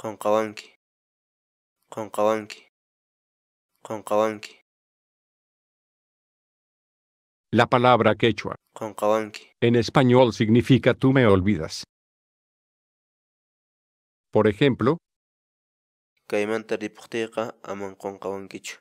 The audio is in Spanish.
Concabanqui, Concabanqui, Concabanqui. La palabra quechua Concabanqui en español significa tú me olvidas. Por ejemplo, Caimán Taripucteca aman Concabanquichu.